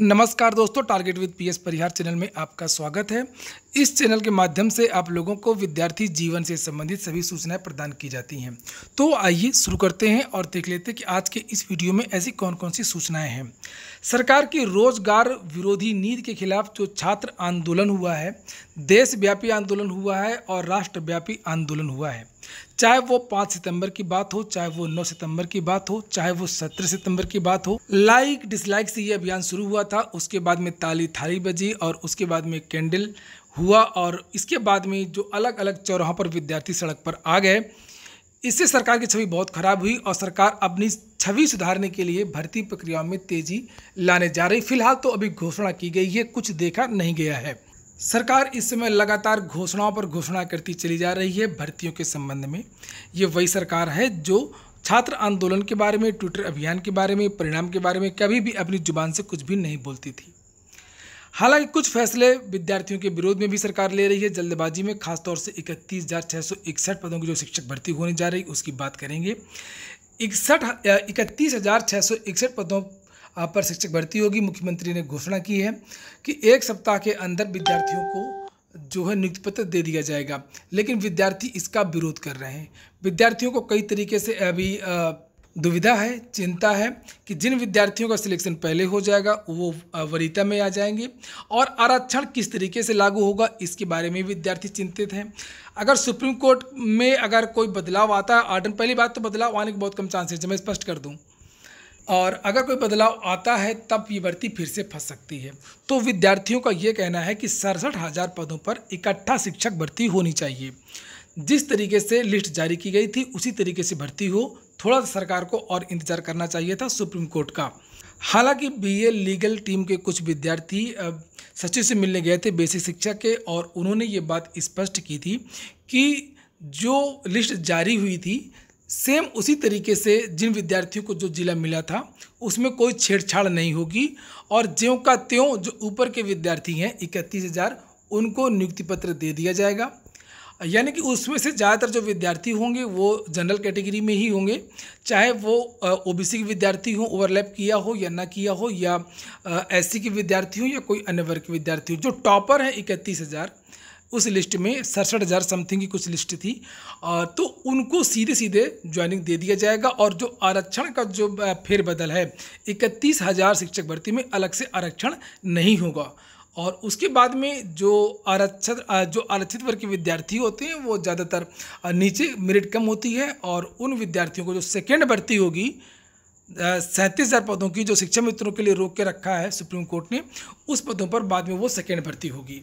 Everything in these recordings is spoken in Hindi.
नमस्कार दोस्तों target with PS Parihar channel में आपका स्वागत है इस चैनल के माध्यम से आप लोगों को विद्यार्थी जीवन से संबंधित सभी सूचनाएं प्रदान की जाती हैं तो आइए शुरू करते हैं और देख लेते हैं कि आज के इस वीडियो में ऐसी कौन कौन सी सूचनाएं हैं सरकार की रोजगार विरोधी नीति के खिलाफ जो छात्र आंदोलन हुआ है देशव्यापी आंदोलन हुआ है और राष्ट्रव्यापी आंदोलन हुआ है चाहे वो पाँच सितंबर की बात हो चाहे वो नौ सितंबर की बात हो चाहे वो सत्रह सितंबर की बात हो लाइक डिसलाइक से ये अभियान शुरू हुआ था उसके बाद में ताली थाली बजी और उसके बाद में कैंडल हुआ और इसके बाद में जो अलग अलग चौराहों पर विद्यार्थी सड़क पर आ गए इससे सरकार की छवि बहुत खराब हुई और सरकार अपनी छवि सुधारने के लिए भर्ती प्रक्रियाओं में तेजी लाने जा रही फिलहाल तो अभी घोषणा की गई है कुछ देखा नहीं गया है सरकार इस समय लगातार घोषणाओं पर घोषणा करती चली जा रही है भर्तियों के संबंध में ये वही सरकार है जो छात्र आंदोलन के बारे में ट्विटर अभियान के बारे में परिणाम के बारे में कभी भी अपनी जुबान से कुछ भी नहीं बोलती थी हालांकि कुछ फैसले विद्यार्थियों के विरोध में भी सरकार ले रही है जल्दबाजी में खासतौर से इकतीस हज़ार छः सौ इकसठ पदों की जो शिक्षक भर्ती होने जा रही उसकी बात करेंगे इकसठ इकतीस हज़ार छः सौ इकसठ पदों अपर शिक्षक भर्ती होगी मुख्यमंत्री ने घोषणा की है कि एक सप्ताह के अंदर विद्यार्थियों को जो है नियुक्ति पत्र दे दिया जाएगा लेकिन विद्यार्थी इसका विरोध कर रहे हैं विद्यार्थियों को कई तरीके से अभी दुविधा है चिंता है कि जिन विद्यार्थियों का सिलेक्शन पहले हो जाएगा वो वरीता में आ जाएंगे और आरक्षण किस तरीके से लागू होगा इसके बारे में विद्यार्थी चिंतित हैं अगर सुप्रीम कोर्ट में अगर कोई बदलाव आता है आर्डर पहली बात तो बदलाव आने के बहुत कम चांसेस है मैं स्पष्ट कर दूँ और अगर कोई बदलाव आता है तब ये भर्ती फिर से फंस सकती है तो विद्यार्थियों का ये कहना है कि सड़सठ हज़ार पदों पर इकट्ठा शिक्षक भर्ती होनी चाहिए जिस तरीके से लिस्ट जारी की गई थी उसी तरीके से भर्ती हो थोड़ा सा सरकार को और इंतज़ार करना चाहिए था सुप्रीम कोर्ट का हालांकि बीए लीगल टीम के कुछ विद्यार्थी सचिव से मिलने गए थे बेसिक शिक्षा के और उन्होंने ये बात स्पष्ट की थी कि जो लिस्ट जारी हुई थी सेम उसी तरीके से जिन विद्यार्थियों को जो जिला मिला था उसमें कोई छेड़छाड़ नहीं होगी और ज्यों का त्यों जो ऊपर के विद्यार्थी हैं इकतीस हज़ार उनको नियुक्ति पत्र दे दिया जाएगा यानी कि उसमें से ज़्यादातर जो विद्यार्थी होंगे वो जनरल कैटेगरी में ही होंगे चाहे वो ओ बी सी के विद्यार्थी हों ओवरलैप किया हो या ना किया हो या एस सी के विद्यार्थी हों या कोई अन्य वर्ग के विद्यार्थी हो जो टॉपर हैं इकतीस हज़ार उस लिस्ट में सड़सठ हज़ार समथिंग की कुछ लिस्ट थी तो उनको सीधे सीधे ज्वाइनिंग दे दिया जाएगा और जो आरक्षण का जो फेरबदल है इकतीस हज़ार शिक्षक भर्ती में अलग से आरक्षण नहीं होगा और उसके बाद में जो आरक्षित जो आरक्षित वर्ग के विद्यार्थी होते हैं वो ज़्यादातर नीचे मेरिट कम होती है और उन विद्यार्थियों को जो सेकेंड भर्ती होगी सैंतीस हज़ार पदों की जो शिक्षा मित्रों के लिए रोक के रखा है सुप्रीम कोर्ट ने उस पदों पर बाद में वो सेकेंड भर्ती होगी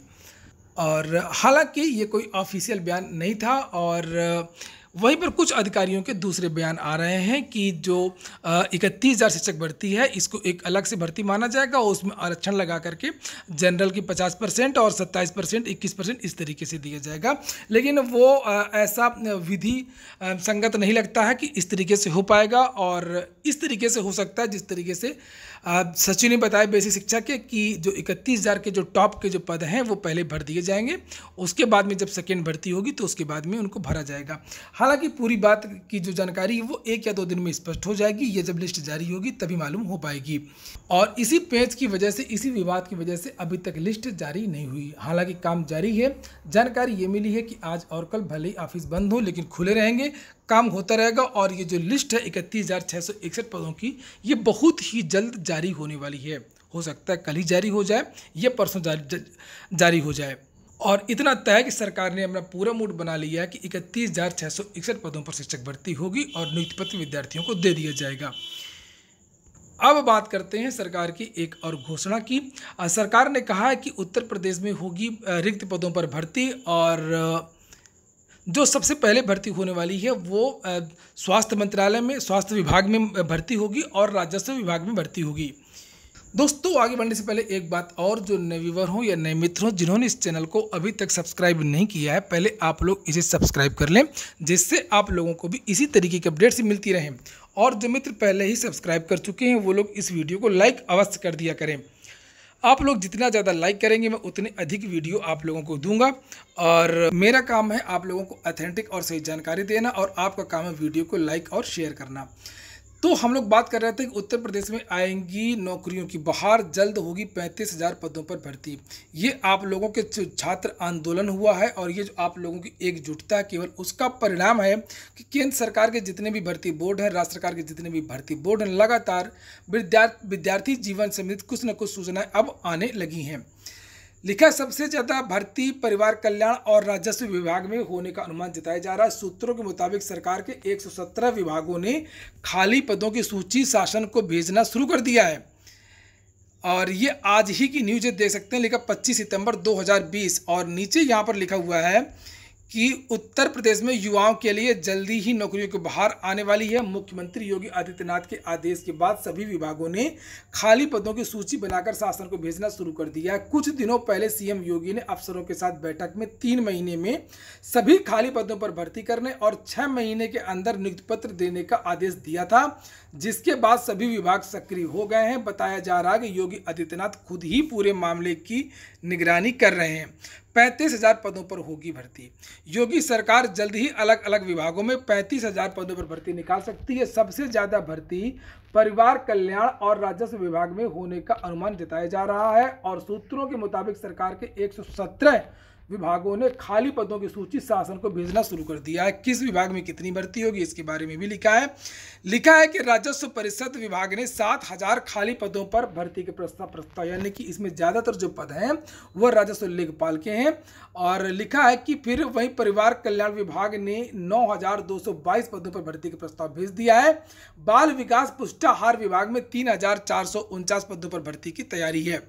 और हालांकि ये कोई ऑफिशियल बयान नहीं था और वहीं पर कुछ अधिकारियों के दूसरे बयान आ रहे हैं कि जो इकतीस हज़ार शिक्षक भर्ती है इसको एक अलग से भर्ती माना जाएगा और उसमें आरक्षण लगा करके जनरल की पचास परसेंट और सत्ताईस परसेंट इक्कीस परसेंट इस तरीके से दिया जाएगा लेकिन वो ऐसा विधि संगत नहीं लगता है कि इस तरीके से हो पाएगा और इस तरीके से हो सकता है जिस तरीके से सचिव ने बताया बेसिक शिक्षा के कि जो इकतीस हज़ार के जो टॉप के जो पद हैं वो पहले भर दिए जाएंगे उसके बाद में जब सेकेंड भर्ती होगी तो उसके बाद में उनको भरा जाएगा हालांकि पूरी बात की जो जानकारी है वो एक या दो दिन में स्पष्ट हो जाएगी ये जब लिस्ट जारी होगी तभी मालूम हो पाएगी और इसी पेज की वजह से इसी विवाद की वजह से अभी तक लिस्ट जारी नहीं हुई हालांकि काम जारी है जानकारी ये मिली है कि आज और कल भले ही ऑफिस बंद हो लेकिन खुले रहेंगे काम होता रहेगा और ये जो लिस्ट है इकतीस हज़ार छः सौ इकसठ पदों की ये बहुत ही जल्द जारी होने वाली है हो सकता है कल ही जारी हो जाए या परसों जारी, जारी हो जाए और इतना तय कि सरकार ने अपना पूरा मूड बना लिया है कि इकतीस हज़ार छः सौ इकसठ पदों पर शिक्षक भर्ती होगी और नियुक्ति पत्र विद्यार्थियों को दे दिया जाएगा अब बात करते हैं सरकार की एक और घोषणा की सरकार ने कहा है कि उत्तर प्रदेश में होगी रिक्त पदों पर भर्ती और जो सबसे पहले भर्ती होने वाली है वो स्वास्थ्य मंत्रालय में स्वास्थ्य विभाग में भर्ती होगी और राजस्व विभाग में भर्ती होगी दोस्तों आगे बढ़ने से पहले एक बात और जो नए व्यूवर हों या नए मित्र हों जिन्होंने इस चैनल को अभी तक सब्सक्राइब नहीं किया है पहले आप लोग इसे सब्सक्राइब कर लें जिससे आप लोगों को भी इसी तरीके की अपडेट्स मिलती रहें और जो मित्र पहले ही सब्सक्राइब कर चुके हैं वो लोग इस वीडियो को लाइक अवश्य कर दिया करें आप लोग जितना ज़्यादा लाइक करेंगे मैं उतने अधिक वीडियो आप लोगों को दूंगा और मेरा काम है आप लोगों को अथेंटिक और सही जानकारी देना और आपका काम है वीडियो को लाइक और शेयर करना तो हम लोग बात कर रहे थे कि उत्तर प्रदेश में आएंगी नौकरियों की बहार जल्द होगी पैंतीस हजार पदों पर भर्ती ये आप लोगों के छात्र आंदोलन हुआ है और ये जो आप लोगों की एकजुटता केवल उसका परिणाम है कि केंद्र सरकार के जितने भी भर्ती बोर्ड हैं राज्य सरकार के जितने भी भर्ती बोर्ड हैं लगातार विद्यार्थी जीवन से मिलित कुछ न कुछ सूचनाएं अब आने लगी हैं लिखा सबसे ज़्यादा भर्ती परिवार कल्याण और राजस्व विभाग में होने का अनुमान जताया जा रहा है सूत्रों के मुताबिक सरकार के 117 विभागों ने खाली पदों की सूची शासन को भेजना शुरू कर दिया है और ये आज ही की न्यूज देख सकते हैं लिखा 25 सितंबर 2020 और नीचे यहाँ पर लिखा हुआ है कि उत्तर प्रदेश में युवाओं के लिए जल्दी ही नौकरियों के बाहर आने वाली है मुख्यमंत्री योगी आदित्यनाथ के आदेश के बाद सभी विभागों ने खाली पदों की सूची बनाकर शासन को भेजना शुरू कर दिया है कुछ दिनों पहले सीएम योगी ने अफसरों के साथ बैठक में तीन महीने में सभी खाली पदों पर भर्ती करने और छः महीने के अंदर नियुक्त पत्र देने का आदेश दिया था जिसके बाद सभी विभाग सक्रिय हो गए हैं बताया जा रहा है कि योगी आदित्यनाथ खुद ही पूरे मामले की निगरानी कर रहे हैं पैंतीस हजार पदों पर होगी भर्ती योगी सरकार जल्द ही अलग अलग विभागों में पैंतीस हजार पदों पर भर्ती निकाल सकती है सबसे ज़्यादा भर्ती परिवार कल्याण और राजस्व विभाग में होने का अनुमान जताया जा रहा है और सूत्रों के मुताबिक सरकार के 117 विभागों ने खाली पदों की सूची शासन को भेजना शुरू कर दिया है किस विभाग में कितनी भर्ती होगी इसके बारे में भी लिखा है लिखा है कि राजस्व परिषद विभाग ने सात हजार खाली पदों पर भर्ती के प्रस्ताव प्रस्ताव यानी कि इसमें ज़्यादातर जो पद हैं वह राजस्व लेखपाल के हैं और लिखा है कि फिर वहीं परिवार कल्याण विभाग ने नौ पदों पर भर्ती का प्रस्ताव भेज दिया है बाल विकास पुष्टाहार विभाग में तीन पदों पर भर्ती की तैयारी है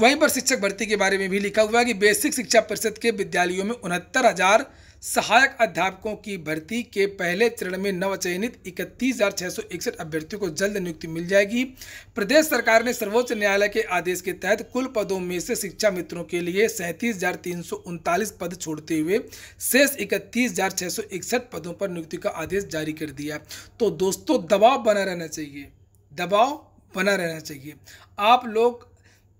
वहीं पर शिक्षक भर्ती के बारे में भी लिखा हुआ है कि बेसिक शिक्षा परिषद के विद्यालयों में उनहत्तर हज़ार सहायक अध्यापकों की भर्ती के पहले चरण में नवचयनित इकतीस अभ्यर्थियों को जल्द नियुक्ति मिल जाएगी प्रदेश सरकार ने सर्वोच्च न्यायालय के आदेश के तहत कुल पदों में से शिक्षा मित्रों के लिए सैंतीस पद छोड़ते हुए शेष इकतीस पदों पर नियुक्ति का आदेश जारी कर दिया तो दोस्तों दबाव बना रहना चाहिए दबाव बना रहना चाहिए आप लोग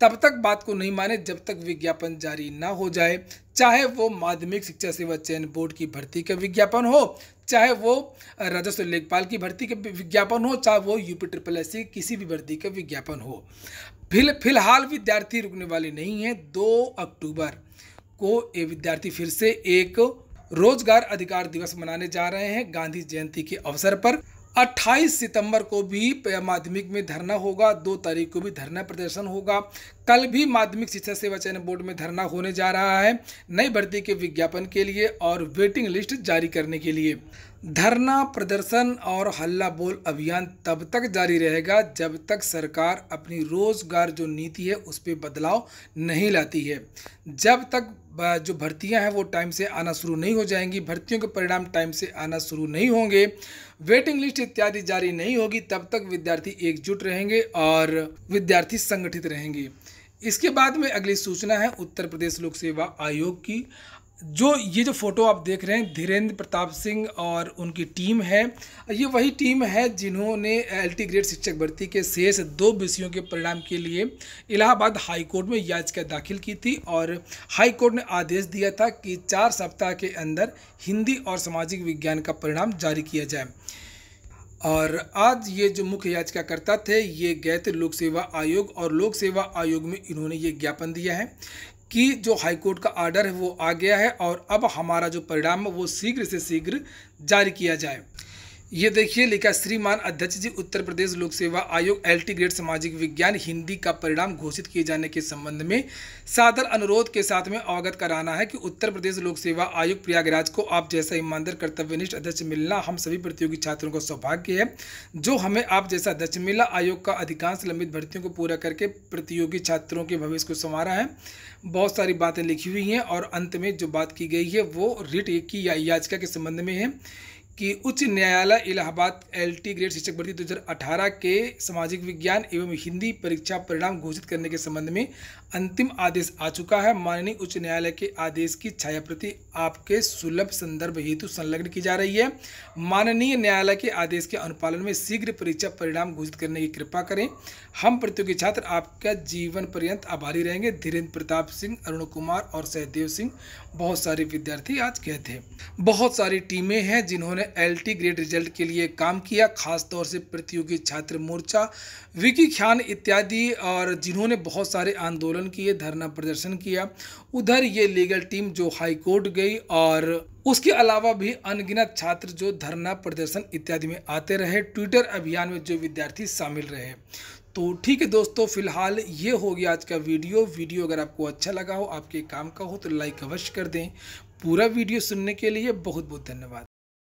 तब तक बात को नहीं माने जब तक विज्ञापन जारी ना हो जाए चाहे वो माध्यमिक शिक्षा सेवा चयन बोर्ड की भर्ती का विज्ञापन हो चाहे वो राजस्व लेखपाल की भर्ती का विज्ञापन हो चाहे वो यूपी ट्रिपल एस किसी भी भर्ती का विज्ञापन हो फिल फिलहाल विद्यार्थी रुकने वाले नहीं हैं दो अक्टूबर को ये विद्यार्थी फिर से एक रोजगार अधिकार दिवस मनाने जा रहे हैं गांधी जयंती के अवसर पर 28 सितंबर को भी माध्यमिक में धरना होगा दो तारीख को भी धरना प्रदर्शन होगा कल भी माध्यमिक शिक्षा सेवा चयन बोर्ड में धरना होने जा रहा है नई भर्ती के विज्ञापन के लिए और वेटिंग लिस्ट जारी करने के लिए धरना प्रदर्शन और हल्ला बोल अभियान तब तक जारी रहेगा जब तक सरकार अपनी रोजगार जो नीति है उस पर बदलाव नहीं लाती है जब तक जो भर्तियां हैं वो टाइम से आना शुरू नहीं हो जाएंगी भर्तियों के परिणाम टाइम से आना शुरू नहीं होंगे वेटिंग लिस्ट इत्यादि जारी नहीं होगी तब तक विद्यार्थी एकजुट रहेंगे और विद्यार्थी संगठित रहेंगे इसके बाद में अगली सूचना है उत्तर प्रदेश लोक सेवा आयोग की जो ये जो फ़ोटो आप देख रहे हैं धीरेन्द्र प्रताप सिंह और उनकी टीम है ये वही टीम है जिन्होंने एल टी ग्रेड शिक्षक भर्ती के शेष दो विषयों के परिणाम के लिए इलाहाबाद हाई कोर्ट में याचिका दाखिल की थी और हाई कोर्ट ने आदेश दिया था कि चार सप्ताह के अंदर हिंदी और सामाजिक विज्ञान का परिणाम जारी किया जाए और आज ये जो मुख्य याचिकाकर्ता थे ये गए थे लोक सेवा आयोग और लोक सेवा आयोग में इन्होंने ये ज्ञापन दिया है कि जो हाईकोर्ट का आर्डर है वो आ गया है और अब हमारा जो परिणाम है वो शीघ्र से शीघ्र जारी किया जाए ये देखिए लिखा श्रीमान अध्यक्ष जी उत्तर प्रदेश लोक सेवा आयोग एल टी ग्रेड सामाजिक विज्ञान हिंदी का परिणाम घोषित किए जाने के संबंध में सादर अनुरोध के साथ में अवगत कराना है कि उत्तर प्रदेश लोक सेवा आयोग प्रयागराज को आप जैसा ईमानदार कर्तव्यनिष्ठ अध्यक्ष मिलना हम सभी प्रतियोगी छात्रों का सौभाग्य है जो हमें आप जैसा अध्यक्ष मिला आयोग का अधिकांश लंबित भर्तियों को पूरा करके प्रतियोगी छात्रों के भविष्य को संवारा है बहुत सारी बातें लिखी हुई हैं और अंत में जो बात की गई है वो रिट की याचिका के संबंध में है कि उच्च न्यायालय इलाहाबाद एल टी ग्रेड शिक्षक भर्ती 2018 के सामाजिक विज्ञान एवं हिंदी परीक्षा परिणाम घोषित करने के संबंध में अंतिम आदेश आ चुका है माननीय उच्च न्यायालय के आदेश की छाया प्रति आपके सुलभ संदर्भ हेतु संलग्न की जा रही है माननीय न्यायालय के आदेश के अनुपालन में शीघ्र परीक्षा परिणाम घोषित करने की कृपा करें हम प्रतियोगी छात्र आपका जीवन पर्यंत आभारी रहेंगे धीरेन्द्र प्रताप सिंह अरुण कुमार और सहदेव सिंह बहुत सारे विद्यार्थी आज कहते हैं बहुत सारी टीमें हैं जिन्होंने में टी ग्रेड रिजल्ट के लिए काम किया खासतौर से प्रतियोगी छात्र मोर्चा विकी ख्यान इत्यादि और जिन्होंने बहुत सारे आंदोलन किए धरना प्रदर्शन किया उधर ये लीगल टीम जो हाई कोर्ट गई और उसके अलावा भी अनगिनत छात्र जो धरना प्रदर्शन इत्यादि में आते रहे ट्विटर अभियान में जो विद्यार्थी शामिल रहे तो ठीक है दोस्तों फिलहाल ये हो गया आज का वीडियो वीडियो अगर आपको अच्छा लगा हो आपके काम का हो तो लाइक अवश्य कर दें पूरा वीडियो सुनने के लिए बहुत बहुत धन्यवाद